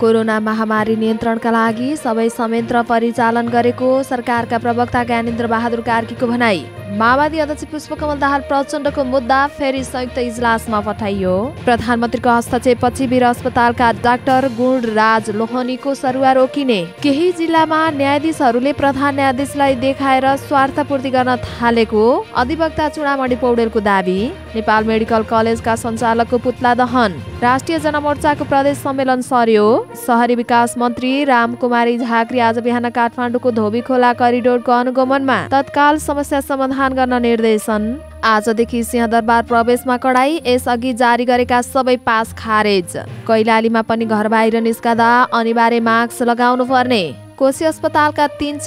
corona महामारी नियन्त्रणका लागि सबै संयन्त्र परिचालन गरेको सरकारका प्रवक्ता ज्ञानेन्द्र बहादुर कार्कीको भनाई माओवादी अध्यक्ष पुष्पकमल दाहाल प्रचण्डको मुद्दा फेरि संयुक्त इजलासमा पठाइयो प्रधानमन्त्रीको हस्तक्षेपपछि वीर अस्पतालका डाक्टर गुणराज लोहनीको सरुवा रोकिने केही जिल्लामा न्यायाधीशहरूले प्रधान न्यायाधीशलाई देखाएर स्वार्थ पूर्ति गर्न थालेको अधिवक्ता चुडामणि पौडेलको दावी नेपाल मेडिकल कलेजका सञ्चालकको पुतला दहन राष्ट्रिय जनमोर्चाको प्रदेश सम्मेलन सर्यो सहरी विकास मन्त्री रामकुमारी झाक्री आज बिहान काठमाडौँको धोबी खोला करिडोरको अनुगमनमा तत्काल समस्या समाधान गर्न निर्देशन आजदेखि सिंहदरबार प्रवेशमा कडाई यसअघि जारी गरेका सबै पास खारेज कैलालीमा पनि घर बाहिर निस्कदा अनिवार्य मास्क लगाउनु पर्ने कोशी अस्पतालका तीन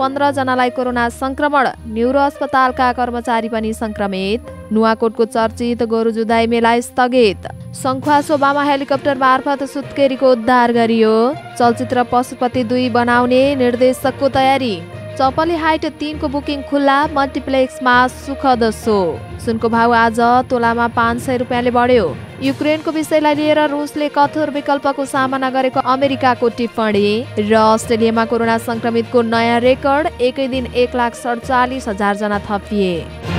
पन्ध्र जनालाई कोरोना संक्रमण न्युरो अस्पतालका कर्मचारी पनि संक्रमित नुवाकोटको चर्चित गोरुजुदाई मेला स्थगित शङ्खुवा शोभामा हेलिकप्टर मार्फत सुत्केरीको उद्धार गरियो चलचित्र पशुपति दुई बनाउने निर्देशकको तयारी चपली हाइट तिनको बुकिङ खुल्ला मल्टिप्लेक्समा सुखद सो सुनको भाव आज तोलामा पाँच सय रुपियाँले बढ्यो युक्रेनको विषयलाई लिएर रुसले कठोर विकल्पको सामना गरेको अमेरिकाको टिप्पणी र अस्ट्रेलियामा कोरोना संक्रमितको नयाँ रेकर्ड एकै दिन एक लाख सडचालिस हजार जना थपिए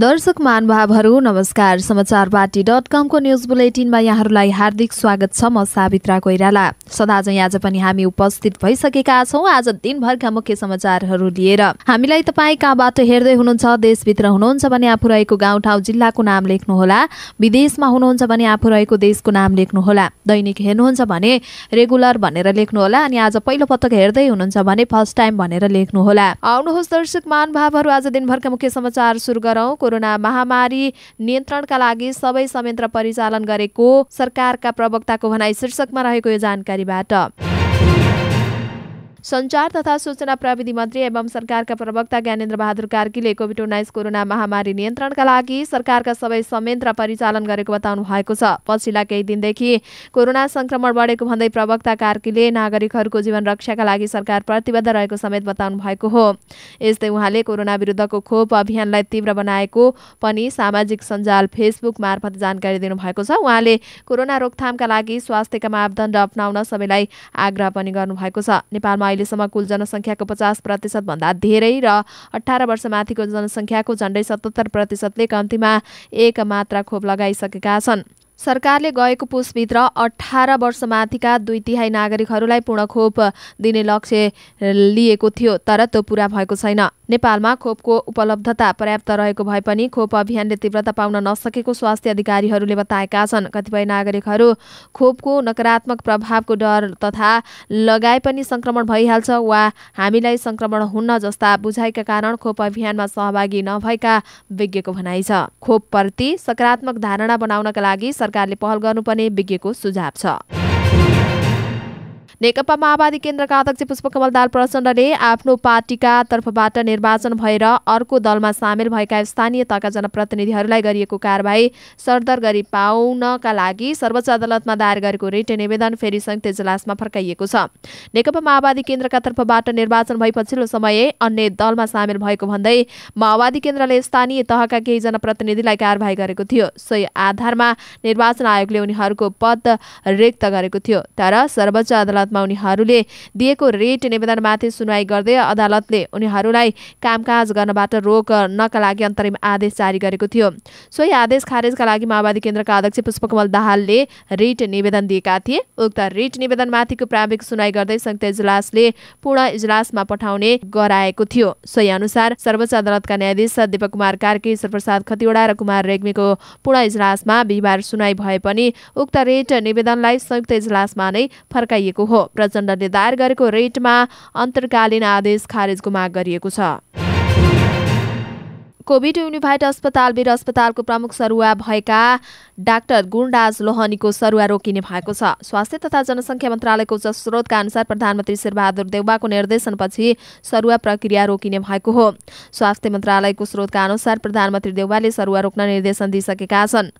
दर्शक महानुभावहरू नमस्कार समाचार पार्टी डट कमको न्युज बुलेटिनमा यहाँहरूलाई हार्दिक स्वागत छ म सावित्रा कोइराला सदाज आज पनि हामी उपस्थित भइसकेका छौँ आज दिनभरका मुख्य समाचारहरू लिएर हामीलाई तपाईँ कहाँबाट हेर्दै हुनुहुन्छ देशभित्र हुनुहुन्छ भने आफू रहेको गाउँठाउँ जिल्लाको नाम लेख्नुहोला विदेशमा हुनुहुन्छ भने आफू रहेको देशको नाम लेख्नुहोला दैनिक हेर्नुहुन्छ भने रेगुलर भनेर लेख्नुहोला अनि आज पहिलो पटक हेर्दै हुनुहुन्छ भने फर्स्ट टाइम भनेर लेख्नुहोला आउनुहोस् दर्शक महानुभावहरू आज दिनभरका मुख्य समाचार सुरु गरौँ कोरोना महामारी नियन्त्रणका लागि सबै संयन्त्र परिचालन गरेको सरकारका प्रवक्ताको भनाई शीर्षकमा रहेको यो जानकारीबाट सञ्चार तथा सूचना प्रविधि मन्त्री एवं सरकारका प्रवक्ता ज्ञानेन्द्र बहादुर कार्कीले कोभिड उन्नाइस कोरोना महामारी नियन्त्रणका लागि सरकारका सबै संयन्त्र परिचालन गरेको बताउनु भएको छ पछिल्ला केही दिनदेखि कोरोना संक्रमण बढेको भन्दै प्रवक्ता कार्कीले नागरिकहरूको जीवन रक्षाका लागि सरकार प्रतिबद्ध रहेको समेत बताउनु भएको हो यस्तै उहाँले कोरोना विरुद्धको खोप अभियानलाई तीव्र बनाएको पनि सामाजिक सञ्जाल फेसबुक मार्फत जानकारी दिनुभएको छ उहाँले कोरोना रोकथामका लागि स्वास्थ्यका मापदण्ड अप्नाउन सबैलाई आग्रह पनि गर्नुभएको छ नेपालमा अहिलेसम्म कुल जनसङ्ख्याको पचास प्रतिशतभन्दा धेरै र अठार वर्षमाथिको जनसङ्ख्याको झन्डै सतहत्तर प्रतिशतले कम्तीमा एक मात्रा खोप लगाइसकेका छन् सरकारले गएको पुसभित्र अठार वर्षमाथिका दुई तिहाई नागरिकहरूलाई पूर्ण खोप दिने लक्ष्य लिएको थियो तर त्यो पुरा भएको छैन नेपालमा खोपको उपलब्धता पर्याप्त रहेको भए पनि खोप अभियानले तीव्रता पाउन नसकेको स्वास्थ्य अधिकारीहरूले बताएका छन् कतिपय नागरिकहरू खोपको नकारात्मक प्रभावको डर तथा लगाए पनि संक्रमण भइहाल्छ वा हामीलाई संक्रमण हुन्न जस्ता बुझाइका कारण खोप अभियानमा सहभागी नभएका विज्ञको भनाइ छ खोपप्रति सकारात्मक धारणा बनाउनका लागि सरकारले पहल गर्नुपर्ने विज्ञको सुझाव छ नेकपा माओवादी केन्द्रका अध्यक्ष पुष्पकमल दाल प्रचण्डले आफ्नो पार्टीका तर्फबाट निर्वाचन भएर अर्को दलमा सामेल भएका स्थानीय तहका जनप्रतिनिधिहरूलाई गरिएको कारवाही सरदर गरी पाउनका लागि सर्वोच्च अदालतमा दायर गरेको रिट निवेदन फेरि संयुक्त इजलासमा फर्काइएको छ नेकपा माओवादी केन्द्रका तर्फबाट निर्वाचन भए पछिल्लो समय अन्य दलमा सामेल भएको भन्दै माओवादी केन्द्रले स्थानीय तहका केही जनप्रतिनिधिलाई कारवाही गरेको थियो सोही आधारमा निर्वाचन आयोगले उनीहरूको पद रिक्त गरेको थियो तर सर्वोच्च अदालत अदालतमा उनीहरूले दिएको रेट निवेदनमाथि सुनवाई गर्दै अदालतले उनीहरूलाई कामकाज गर्नबाट रोक नका लागि अन्तरिम आदेश जारी गरेको थियो सोही आदेश खारेजका लागि माओवादी केन्द्रका अध्यक्ष पुष्पकमल दाहालले रिट निवेदन दिएका थिए उक्त रिट निवेदनमाथिको प्रारम्भिक सुनवाई गर्दै संयुक्त इजलासले पूर्ण इजलासमा पठाउने गराएको थियो सोही अनुसार सर्वोच्च अदालतका न्यायाधीश दीपक कुमार कार्की ईश्वरप्रसाद खतिवड़ा र कुमार रेग्मीको पूर्ण इजलासमा बिहिबार सुनवाई भए पनि उक्त रिट निवेदनलाई संयुक्त इजलासमा नै फर्काइएको हो हो प्रचण्डले दायर गरेको रेटमा अन्तर्कालीन आदेश खारेजको माग गरिएको छ कोभिड युनिभाइट अस्पताल वीर अस्पतालको प्रमुख सरुवा भएका डाक्टर गुणराज लोहनीको सरुवा रोकिने भएको छ स्वास्थ्य तथा जनसङ्ख्या मन्त्रालयको उच्च स्रोतका अनुसार प्रधानमन्त्री शेरबहादुर देउवाको निर्देशनपछि सरुवा प्रक्रिया रोकिने भएको हो स्वास्थ्य मन्त्रालयको स्रोतका अनुसार प्रधानमन्त्री देउबाले सरुवा रोक्न निर्देशन दिइसकेका छन्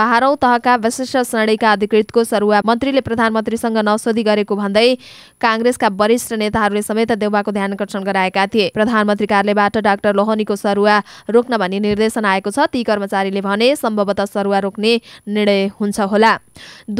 बाह्रौँ तहका विशिष्ट श्रेणीका अधिकृतको सरुवा मन्त्रीले प्रधानमन्त्रीसँग नसोधी गरेको भन्दै काङ्ग्रेसका वरिष्ठ नेताहरूले समेत देउबाको ध्यानकर्षण गराएका थिए प्रधानमन्त्री कार्यालयबाट डाक्टर लोहनीको सरुवा रोक्न भन्ने निर्देशन आएको छ ती कर्मचारीले भने सम्भवतः सरुवा रोक्ने निर्णय हुन्छ होला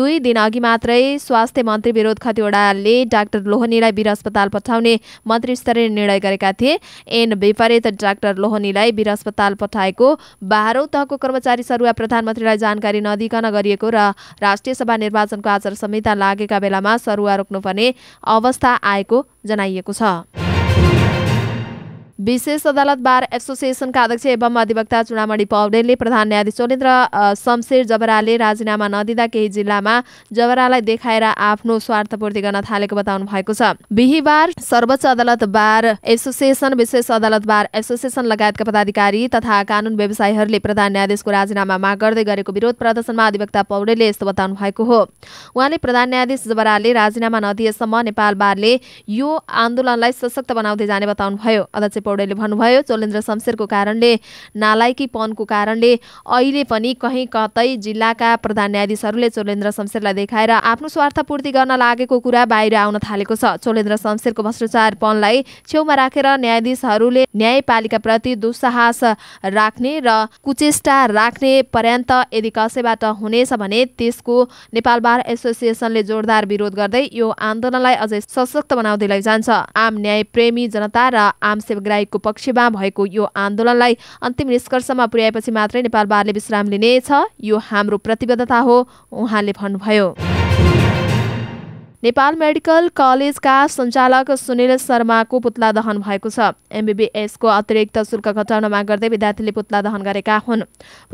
दुई दिन अघि मात्रै स्वास्थ्य मन्त्री विरोध खतिवड़ाले डाक्टर लोहनीलाई वीर अस्पताल पठाउने मन्त्री स्तरीय निर्णय गरेका थिए एन विपरीत डाक्टर लोहनीलाई वीर अस्पताल पठाएको बाह्रौँ तहको कर्मचारी सरुवा प्रधानमन्त्रीलाई जानकारी नदिकन गरिएको र राष्ट्रिय सभा निर्वाचनको आचार संहिता लागेका बेलामा सरुवा रोक्नुपर्ने अवस्था आएको जनाइएको छ विशेष अदालत बार एसोसिएसनका अध्यक्ष एवं अधिवक्ता चुनामणी पौडेलले प्रधान न्यायाधीश चोलेन्द्र शमशेर जबराले राजीनामा नदिँदा केही जिल्लामा जबरालाई देखाएर आफ्नो स्वार्थपूर्ति गर्न थालेको बताउनु भएको छ बिहिबार सर्वोच्च अदालत बार एसोसिएसन विशेष अदालत बार एसोसिएसन लगायतका पदाधिकारी तथा कानून व्यवसायीहरूले प्रधान न्यायाधीशको राजीनामा माग गर्दै गरेको विरोध प्रदर्शनमा अधिवक्ता पौडेलले यस्तो बताउनु भएको हो उहाँले प्रधान न्यायाधीश जबराले राजीनामा नदिएसम्म नेपाल बारले यो आन्दोलनलाई सशक्त बनाउँदै जाने बताउनुभयो अध्यक्ष पौडेलले भन्नुभयो चोलेन्द्र शमशेरको कारणले नालायकी पनको कारणले अहिले पनि कहीँ कतै जिल्लाका प्रधान न्यायाधीशहरूले चोलेन्द्र शमशेरलाई देखाएर आफ्नो स्वार्थ पूर्ति गर्न लागेको कुरा बाहिर आउन थालेको छ चोलेन्द्र शमशेरको भ्रष्टाचार पनलाई छेउमा राखेर न्यायाधीशहरूले न्यायपालिकाप्रति दुस्साहस राख्ने र कुचेष्टा राख्ने पर्यन्त यदि कसैबाट हुनेछ भने त्यसको नेपाल बार एसोसिएसनले जोरदार विरोध गर्दै यो आन्दोलनलाई अझै सशक्त बनाउँदै लैजान्छ आम न्यायप्रेमी जनता र आम सेवग्राही राईको पक्षमा भएको यो आन्दोलनलाई अन्तिम निष्कर्षमा पुर्याएपछि मात्रै नेपाल बारले विश्राम लिनेछ यो हाम्रो प्रतिबद्धता हो उहाँले भन्नुभयो नेपाल मेडिकल कलेजका सञ्चालक सुनिल शर्माको पुतला दहन भएको छ एमबिबिएसको अतिरिक्त शुल्क घटाउन माग गर्दै विद्यार्थीले पुतला दहन गरेका हुन्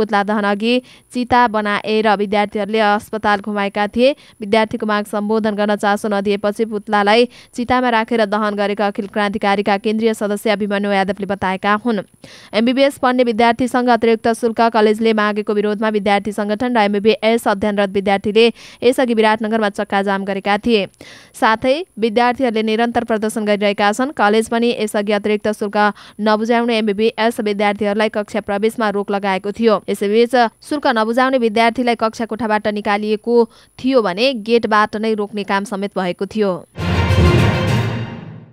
पुतला दहन अघि चिता बनाएर विद्यार्थीहरूले अस्पताल घुमाएका थिए विद्यार्थीको माग सम्बोधन गर्न चासो नदिएपछि पुतलालाई चितामा राखेर दहन गरेका अखिल क्रान्तिकारीका केन्द्रीय सदस्य अभिमन्यु यादवले बताएका हुन् एमबिबिएस पढ्ने विद्यार्थीसँग अतिरिक्त शुल्क कलेजले मागेको विरोधमा विद्यार्थी सङ्गठन र एमबिबिएस अध्ययनरत विद्यार्थीले यसअघि विराटनगरमा चक्काजाम गरेका थिए साथै विद्यार्थीहरूले निरन्तर प्रदर्शन गरिरहेका छन् कलेज पनि यसअघि अतिरिक्त शुल्क नबुझाउने एमबिबिएस विद्यार्थीहरूलाई कक्षा प्रवेशमा रोक लगाएको थियो यसैबीच शुल्क नबुझाउने विद्यार्थीलाई कक्षा कोठाबाट निकालिएको थियो भने गेटबाट नै रोक्ने काम समेत भएको थियो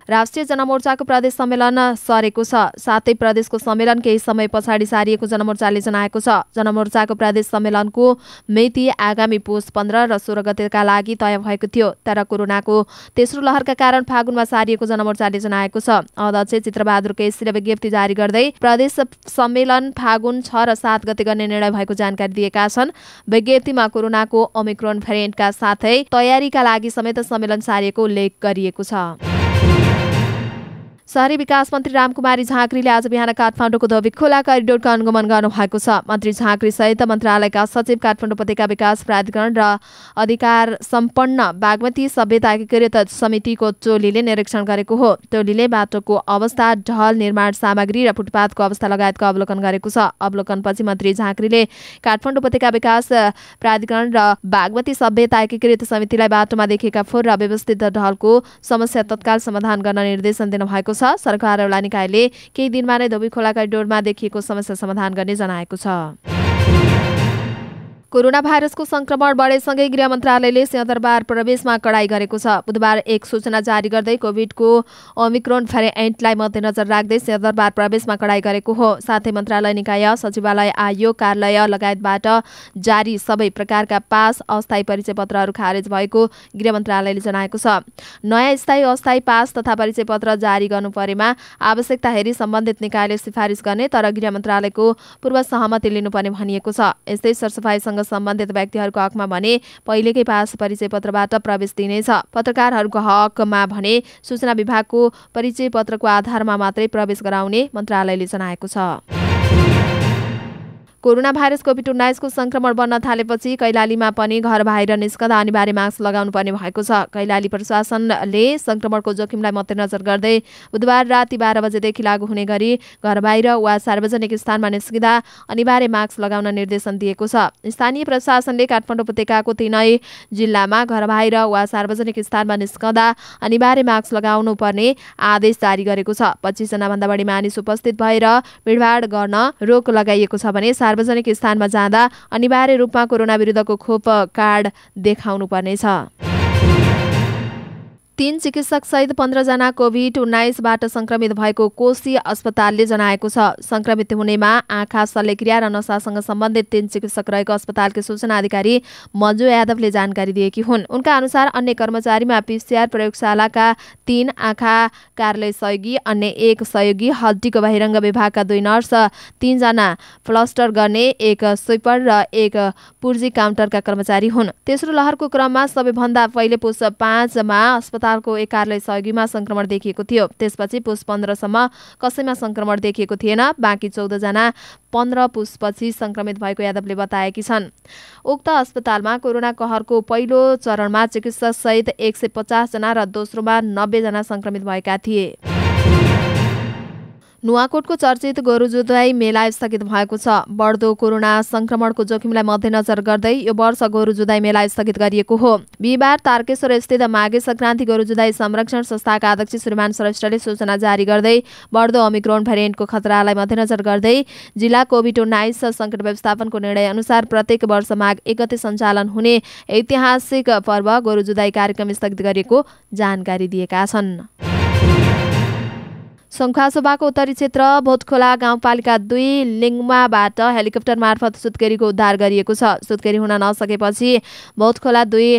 राष्ट्रिय जनमोर्चाको प्रदेश सम्मेलन सरेको छ साथै प्रदेशको सम्मेलन केही समय पछाडि सारिएको जनमोर्चाले जनाएको छ जनमोर्चाको प्रदेश सम्मेलनको मिति आगामी पोष पन्ध्र र सोह्र गतेका लागि तय भएको थियो तर कोरोनाको तेस्रो लहरका कारण फागुनमा सारिएको जनमोर्चाले जनाएको छ अध्यक्ष चित्रबहादुर केसीले विज्ञप्ति जारी गर्दै प्रदेश सम्मेलन फागुन छ र सात गते गर्ने निर्णय भएको जानकारी दिएका छन् विज्ञप्तिमा कोरोनाको ओमिक्रोन भेरिएन्टका साथै तयारीका लागि समेत सम्मेलन सारिएको उल्लेख गरिएको छ शहरी विकास मन्त्री रामकुमारी झाँक्रीले आज बिहान काठमाडौँको धोबी खोला करिडोरको अनुगमन गर्नुभएको छ मन्त्री झाँक्री सहित मन्त्रालयका सचिव काठमाडौँ उपत्यका विकास प्राधिकरण र अधिकार सम्पन्न बागमती सभ्यता एकीकृत समितिको टोलीले निरीक्षण गरेको हो टोलीले बाटोको अवस्था ढल निर्माण सामग्री र फुटपाथको अवस्था लगायतको अवलोकन गरेको छ अवलोकनपछि मन्त्री झाँक्रीले काठमाडौँ उपत्यका विकास प्राधिकरण र बागमती सभ्यता एकीकृत समितिलाई बाटोमा देखिएका फोहोर र व्यवस्थित ढलको समस्या तत्काल समाधान गर्न निर्देशन दिनुभएको छ छ सरकार र निकायले केही दिनमा नै धोबी खोलाका डोरमा देखिएको समस्या समाधान गर्ने जनाएको छ कोरोना भाइरसको संक्रमण बढेसँगै गृह मन्त्रालयले सिंहदरबार प्रवेशमा कडाई गरेको छ बुधबार एक सूचना जारी गर्दै कोभिडको ओमिक्रोन भेरिएन्टलाई मध्यनजर राख्दै सिंहदरबार प्रवेशमा कडाई गरेको हो साथै मन्त्रालय निकाय सचिवालय आयोग कार्यालय लगायतबाट जारी सबै प्रकारका पास अस्थायी परिचय पत्रहरू खारेज भएको गृह मन्त्रालयले जनाएको छ नयाँ स्थायी अस्थायी पास तथा परिचय पत्र जारी गर्नु परेमा आवश्यकता हेरी सम्बन्धित निकायले सिफारिस गर्ने तर गृह मन्त्रालयको पूर्व सहमति लिनुपर्ने भनिएको छ यस्तै सरसफाइसँग सँग सम्बन्धित व्यक्तिहरूको हकमा भने पहिलेकै पास परिचय पत्रबाट प्रवेश दिनेछ पत्रकारहरूको हकमा भने सूचना विभागको परिचय पत्रको आधारमा मात्रै प्रवेश गराउने मन्त्रालयले जनाएको छ कोरोना भाइरस कोभिड उन्नाइसको संक्रमण बन्न थालेपछि कैलालीमा पनि घर बाहिर निस्कँदा अनिवार्य मास्क लगाउनु पर्ने भएको छ कैलाली प्रशासनले संक्रमणको जोखिमलाई मध्यनजर गर्दै बुधबार राति बाह्र बजेदेखि लागू हुने गरी घर बाहिर वा सार्वजनिक स्थानमा निस्किँदा अनिवार्य मास्क लगाउन निर्देशन दिएको छ स्थानीय प्रशासनले काठमाडौँ उपत्यकाको तिनै जिल्लामा घर बाहिर वा सार्वजनिक स्थानमा निस्कँदा अनिवार्य मास्क लगाउनु पर्ने आदेश जारी गरेको छ पच्चिसजनाभन्दा बढी मानिस उपस्थित भएर भिडभाड गर्न रोक लगाइएको छ भने सार्वजनिक स्थानमा जाँदा अनिवार्य रूपमा कोरोना विरुद्धको खोप कार्ड देखाउनु पर्नेछ तीन चिकित्सक चिकित्सकसहित पन्ध्रजना कोभिड उन्नाइसबाट संक्रमित भएको कोशी अस्पतालले जनाएको छ संक्रमित हुनेमा आँखा शल्यक्रिया र नसासँग सम्बन्धित तीन चिकित्सक रहेको अस्पतालकी सूचना अधिकारी मन्जु यादवले जानकारी दिएकी हुन् उनका अनुसार अन्य कर्मचारीमा पिसिआर प्रयोगशालाका तीन आँखा कार्यालय सहयोगी अन्य एक सहयोगी हड्डीको बहिरङ्ग विभागका दुई नर्स तीनजना फ्लस्टर गर्ने एक स्विपर र एक पुर्जी काउन्टरका कर्मचारी हुन् तेस्रो लहरको क्रममा सबैभन्दा पहिले पुस पाँचमा अस्पताल अस्पतालको एक कार्यालय सहयोगीमा संक्रमण देखिएको थियो त्यसपछि पुस पन्ध्रसम्म कसैमा संक्रमण देखिएको थिएन बाँकी चौधजना पन्ध्र पुसपछि संक्रमित भएको यादवले बताएकी छन् उक्त अस्पतालमा कोरोना कहरको पहिलो चरणमा चिकित्सकसहित एक सय पचासजना र दोस्रोमा नब्बेजना संक्रमित भएका थिए नुवाकोटको चर्चित गोरुजुदाई मेला स्थगित भएको छ बढ्दो कोरोना संक्रमणको जोखिमलाई मध्यनजर गर्दै यो वर्ष गोरुजुदाई मेला स्थगित गरिएको हो बिहिबार तारकेश्वर स्थित माघे संक्रान्ति गोरु संरक्षण संस्थाका अध्यक्ष श्रीमान श्रेष्ठले सूचना जारी गर्दै बढ्दो ओमिक्रोन भेरिएन्टको खतरालाई मध्यनजर गर्दै जिल्ला कोभिड उन्नाइस सङ्कट व्यवस्थापनको निर्णय अनुसार प्रत्येक वर्ष माघ एक गते सञ्चालन हुने ऐतिहासिक पर्व गोरुजुदाई कार्यक्रम स्थगित गरिएको जानकारी दिएका छन् सङ्खासभाको उत्तरी क्षेत्र भोटखोला गाउँपालिका दुई लिङ्माबाट हेलिकप्टर मार्फत सुत्केरीको उद्धार गरिएको छ सुत्केरी हुन नसकेपछि भोटखोला दुई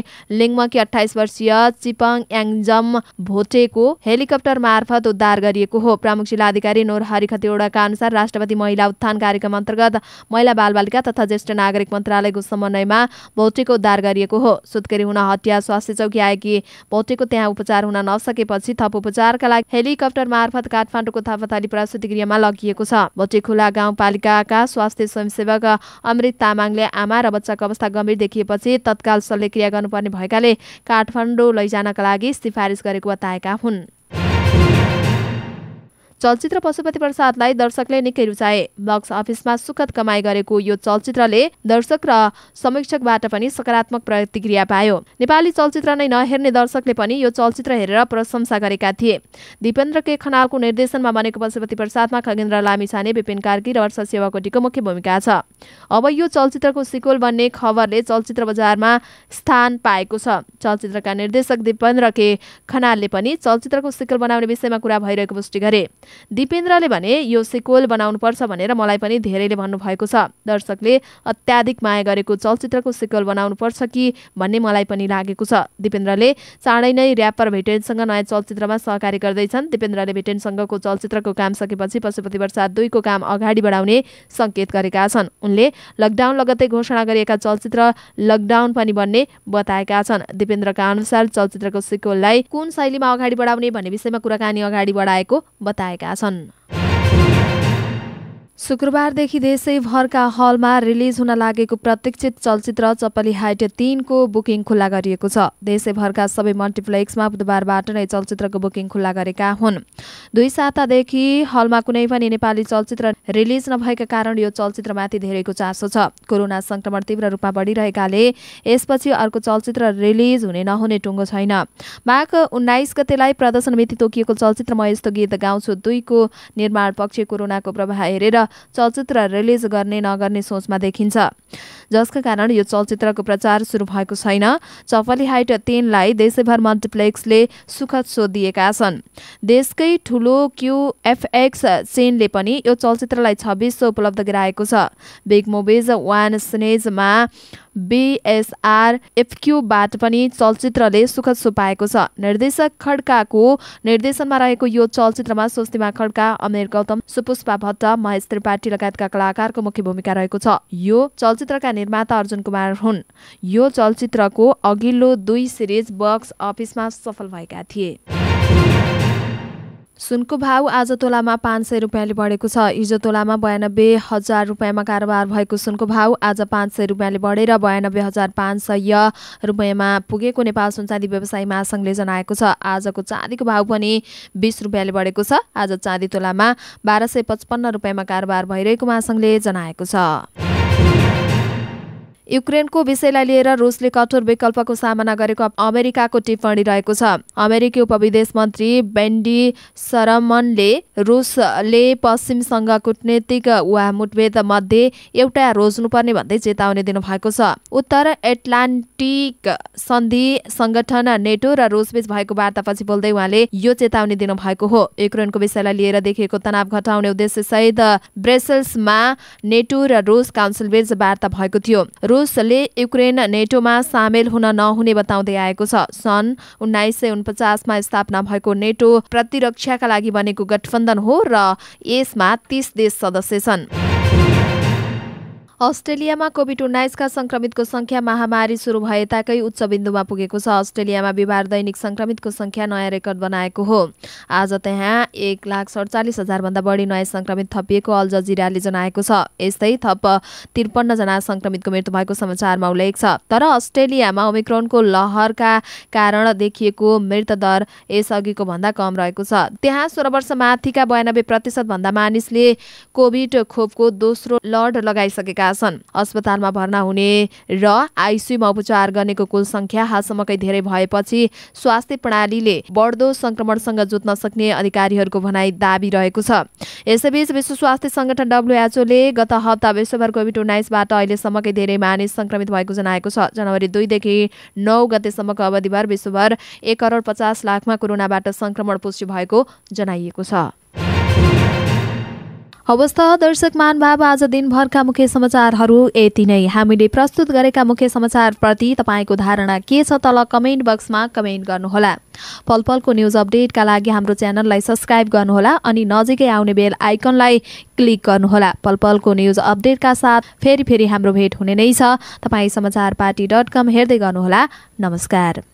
लिङ्मकी अठाइस वर्षीय चिपङ याङजम भोटेको हेलिकप्टर मार्फत उद्धार गरिएको हो प्रमुख जिल्लाधिकारी नोर खतिवडाका अनुसार राष्ट्रपति महिला उत्थान कार्यक्रम अन्तर्गत महिला बालबालिका तथा ज्येष्ठ नागरिक मन्त्रालयको समन्वयमा भोटेको उद्धार गरिएको हो सुत्केरी हुन हटिया स्वास्थ्य चौकी आएकी भोटेको त्यहाँ उपचार हुन नसकेपछि थप उपचारका लागि हेलिकप्टर मार्फत काठमाडौँको थापाथाली प्रसुतिगृहमा लगिएको छ बटेखोला गाउँपालिकाका स्वास्थ्य स्वयंसेवक अमृत तामाङले आमा र बच्चाको अवस्था गम्भीर देखिएपछि तत्काल शल्यक्रिया गर्नुपर्ने भएकाले काठमाडौँ लैजानका लागि सिफारिस गरेको बताएका हुन् चलचित्र पशुपति प्रसादलाई दर्शकले निकै रुचाए बक्स अफिसमा सुखद कमाई गरेको यो चलचित्रले दर्शक र समीक्षकबाट पनि सकारात्मक प्रतिक्रिया पायो नेपाली चलचित्र नै नहेर्ने दर्शकले पनि यो चलचित्र हेरेर प्रशंसा गरेका थिए दिपेन्द्र के खनालको निर्देशनमा बनेको पशुपति प्रसादमा खगेन्द्र लामिछाने विपिन कार्की र वर्षा सेवाकोटीको मुख्य भूमिका छ अब यो चलचित्रको सिकोल बन्ने खबरले चलचित्र बजारमा स्थान पाएको छ चलचित्रका निर्देशक दिपेन्द्र के खनालले पनि चलचित्रको सिक्वल बनाउने विषयमा कुरा भइरहेको पुष्टि गरे दिपेन्द्रले भने यो सिक्वल बनाउनुपर्छ भनेर मलाई पनि धेरैले भन्नुभएको छ दर्शकले अत्याधिक माया गरेको चलचित्रको सिक्वल बनाउनुपर्छ कि भन्ने मलाई पनि लागेको छ दिपेन्द्रले चाँडै नै ऱ्यापर भेटेनसँग नयाँ चलचित्रमा सहकारी गर्दैछन् दिपेन्द्रले भेटेनसँगको चलचित्रको काम सकेपछि पशुपति वर्षा दुईको काम अगाडि बढाउने सङ्केत गरेका छन् उनले लकडाउन लगत्तै घोषणा गरिएका चलचित्र लकडाउन पनि बन्ने बताएका छन् दिपेन्द्रका अनुसार चलचित्रको सिक्वललाई कुन शैलीमा अगाडि बढाउने भन्ने विषयमा कुराकानी अगाडि बढाएको बताए गरेका छन् शुक्रबारदेखि देशैभरका हलमा रिलिज हुन लागेको प्रतीक्षित चलचित्र चपली हाइट तिनको बुकिङ खुल्ला गरिएको छ देशैभरका सबै मल्टिप्लेक्समा बुधबारबाट नै चलचित्रको बुकिङ खुल्ला गरेका हुन् दुई सातादेखि हलमा कुनै पनि नेपाली चलचित्र रिलिज नभएका कारण यो चलचित्रमाथि धेरैको चासो छ कोरोना संक्रमण तीव्र रूपमा बढिरहेकाले यसपछि अर्को चलचित्र रिलिज हुने नहुने टुङ्गो छैन माघ उन्नाइस गतेलाई प्रदर्शन मिति तोकिएको चलचित्र म यस्तो गीत गाउँछु दुईको निर्माण पक्ष कोरोनाको प्रभाव हेरेर चलचित्र रिलिज गर्ने नगर्ने सोचमा देखिन्छ जसका कारण यो चलचित्रको प्रचार सुरु भएको छैन चपली हाइट तेनलाई देशभर मल्टिप्लेक्सले सुखद सो दिएका छन् देशकै ठुलो क्युएफएक्स चेनले पनि यो चलचित्रलाई छब्बिस सो उपलब्ध गराएको छ बिग मुभिज वान स्नेजमा बिएसआर एफक्यूबाट पनि चलचित्रले सुखद सो पाएको छ निर्देशक खड्काको निर्देशनमा रहेको यो चलचित्रमा स्वस्तिमा खड्का अमेर गौतम सुपुष्पा भट्ट महेश त्रिपाठी लगायतका कलाकारको मुख्य भूमिका रहेको छ यो चलचित्रका निर्माता अर्जुन कुमार हुन् यो चलचित्रको अघिल्लो दुई सिरिज बक्स अफिसमा सफल भएका थिए सुनको भाउ आज तोलामा पाँच सय रुपियाँले बढेको छ हिजो तोलामा बयानब्बे हजार रुपियाँमा कारोबार भएको सुनको भाउ आज पाँच सय रुपियाँले बढेर बयानब्बे हजार पाँच सय रुपियाँमा पुगेको नेपाल सुनचाँदी व्यवसाय महासङ्घले जनाएको छ आजको चाँदीको भाउ पनि बिस रुपियाँले बढेको छ आज चाँदी तोलामा बाह्र सय पचपन्न रुपियाँमा कारोबार भइरहेको महासङ्घले जनाएको छ युक्रेनको विषयलाई लिएर रुसले कठोर विकल्पको सामना गरेको अमेरिकाको टिप्पणी रहेको छ अमेरिकी उपविदेश मन्त्री बेन्डी सरमनले रुसले पश्चिमसँग कूटनीतिक वा मुठभेद मध्ये एउटा रोज्नुपर्ने भन्दै चेतावनी दिनुभएको छ उत्तर एटलान्टिक सन्धि संगठन नेटो र रुसबीच भएको वार्तापछि बोल्दै उहाँले यो चेतावनी दिनुभएको हो युक्रेनको विषयलाई लिएर देखिएको तनाव घटाउने उद्देश्य सहित ब्रेसल्समा नेटो र रुस बीच वार्ता भएको थियो रुसले युक्रेन नेटोमा सामेल हुन नहुने बताउँदै आएको छ सन् उन्नाइस सय उनपचासमा स्थापना भएको नेटो प्रतिरक्षाका लागि बनेको गठबन्धन हो र यसमा तीस देश सदस्य छन् अस्ट्रेलियामा कोभिड उन्नाइसका संक्रमितको संख्या महामारी सुरु भए ताकै उच्च बिन्दुमा पुगेको छ अस्ट्रेलियामा बिहिबार दैनिक संक्रमितको संख्या नयाँ रेकर्ड बनाएको हो आज त्यहाँ एक लाख सडचालिस हजारभन्दा बढी नयाँ संक्रमित थपिएको अल जजिराले जनाएको छ यस्तै थप त्रिपन्नजना संक्रमितको मृत्यु भएको समाचारमा उल्लेख छ तर अस्ट्रेलियामा ओमिक्रोनको लहरका कारण देखिएको मृत्युदर यसअघिको भन्दा कम रहेको छ त्यहाँ सोह्र वर्ष माथिका बयानब्बे प्रतिशतभन्दा मानिसले कोभिड खोपको दोस्रो लड लगाइसकेका गरेका छन् अस्पतालमा भर्ना हुने र आइसियुमा उपचार गर्नेको कुल संख्या हालसम्मकै धेरै भएपछि स्वास्थ्य प्रणालीले बढ्दो संक्रमणसँग जुत्न सक्ने अधिकारीहरूको भनाई दावी रहेको छ यसैबीच विश्व स्वास्थ्य संगठन डब्लुएचओले गत हप्ता विश्वभर कोभिड उन्नाइसबाट अहिलेसम्मकै धेरै मानिस संक्रमित भएको जनाएको छ जनवरी दुईदेखि नौ गतेसम्मको अवधिभर विश्वभर एक करोड पचास लाखमा कोरोनाबाट संक्रमण पुष्टि भएको जनाइएको छ अवस्था दर्शक महानुभाव आज दिनभरका मुख्य समाचारहरू यति नै हामीले प्रस्तुत गरेका मुख्य समाचारप्रति तपाईँको धारणा के छ तल कमेन्ट बक्समा कमेन्ट गर्नुहोला पल पलको न्युज अपडेटका लागि हाम्रो च्यानललाई सब्सक्राइब गर्नुहोला अनि नजिकै आउने बेल आइकनलाई क्लिक गर्नुहोला पलपलको पलको न्युज अपडेटका साथ फेरि फेरि हाम्रो भेट हुने नै छ तपाईँ समाचार पार्टी डट कम हेर्दै गर्नुहोला नमस्कार